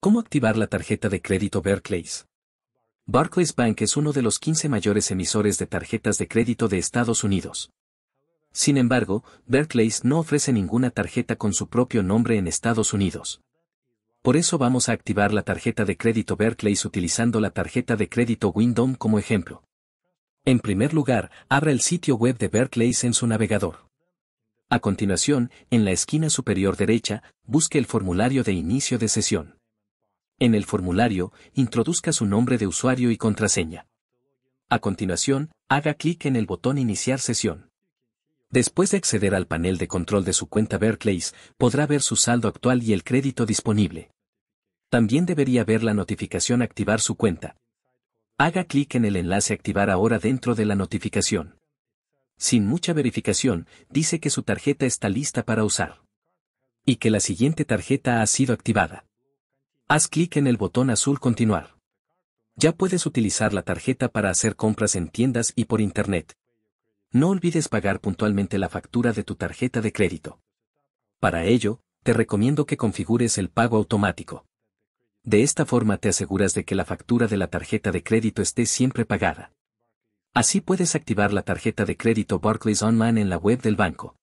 ¿Cómo activar la tarjeta de crédito Barclays? Barclays Bank es uno de los 15 mayores emisores de tarjetas de crédito de Estados Unidos. Sin embargo, Barclays no ofrece ninguna tarjeta con su propio nombre en Estados Unidos. Por eso vamos a activar la tarjeta de crédito Barclays utilizando la tarjeta de crédito Windom como ejemplo. En primer lugar, abra el sitio web de Barclays en su navegador. A continuación, en la esquina superior derecha, busque el formulario de inicio de sesión. En el formulario, introduzca su nombre de usuario y contraseña. A continuación, haga clic en el botón Iniciar sesión. Después de acceder al panel de control de su cuenta Barclays, podrá ver su saldo actual y el crédito disponible. También debería ver la notificación Activar su cuenta. Haga clic en el enlace Activar ahora dentro de la notificación. Sin mucha verificación, dice que su tarjeta está lista para usar. Y que la siguiente tarjeta ha sido activada. Haz clic en el botón azul Continuar. Ya puedes utilizar la tarjeta para hacer compras en tiendas y por Internet. No olvides pagar puntualmente la factura de tu tarjeta de crédito. Para ello, te recomiendo que configures el pago automático. De esta forma te aseguras de que la factura de la tarjeta de crédito esté siempre pagada. Así puedes activar la tarjeta de crédito Barclays Online en la web del banco.